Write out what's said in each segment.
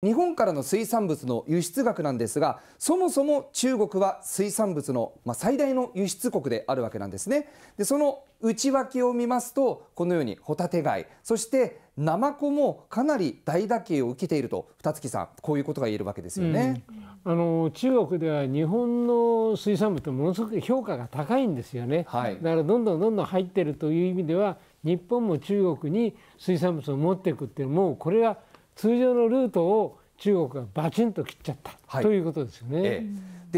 日本からの水産物の輸出額なんですがそもそも中国は水産物の、最大の輸出国であるわけなんですねでその内訳を見ますとこのようにホタテ貝そしてナマコもかなり大打撃を受けていると二月さんこういうことが言えるわけですよね、うん、あの中国では日本の水産物ものすごく評価が高いんですよね、はい、だからどんどんどんどん入っているという意味では日本も中国に水産物を持っていくっていうもうこれは通常のルートを中国がバチンと切っちゃった、はい、ということですよね。え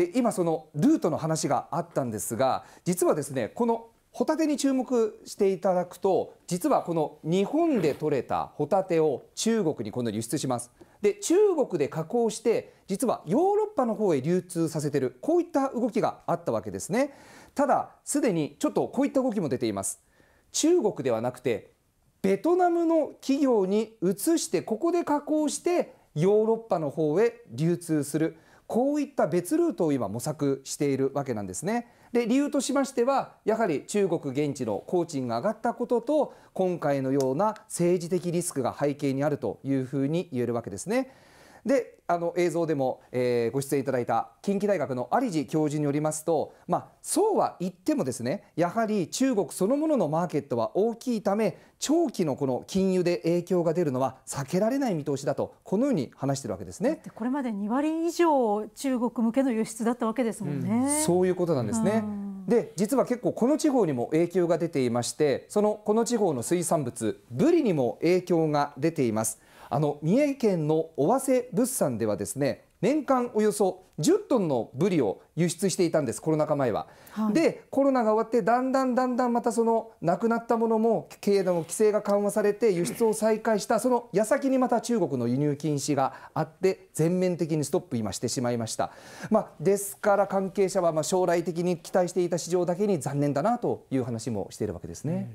え、で今そのルートの話があったんですが実はですねこのホタテに注目していただくと実はこの日本で採れたホタテを中国に今度輸出しますで中国で加工して実はヨーロッパの方へ流通させてるこういった動きがあったわけですねただすでにちょっとこういった動きも出ています中国ではなくてベトナムの企業に移してここで加工してヨーロッパの方へ流通するこういった別ルートを今模索しているわけなんですね。で理由としましてはやはり中国現地の工賃が上がったことと今回のような政治的リスクが背景にあるというふうに言えるわけですね。であの映像でも、えー、ご出演いただいた近畿大学の有地教授によりますと、まあ、そうは言ってもですねやはり中国そのもののマーケットは大きいため長期のこの金融で影響が出るのは避けられない見通しだとこのように話してるわけですねこれまで2割以上中国向けの輸出だったわけですもんね。うん、そういうことなんですね、うんで実は結構この地方にも影響が出ていましてそのこの地方の水産物ブリにも影響が出ていますあの三重県の尾鷲物産ではですね年間およそ10トンのブリを輸出していたんですコロナ禍前は。はい、でコロナが終わってだんだんだんだんまたそのなくなったものも経営の規制が緩和されて輸出を再開したその矢先にまた中国の輸入禁止があって全面的にストップ今してしまいました、まあ、ですから関係者はま将来的に期待していた市場だけに残念だなという話もしているわけですね。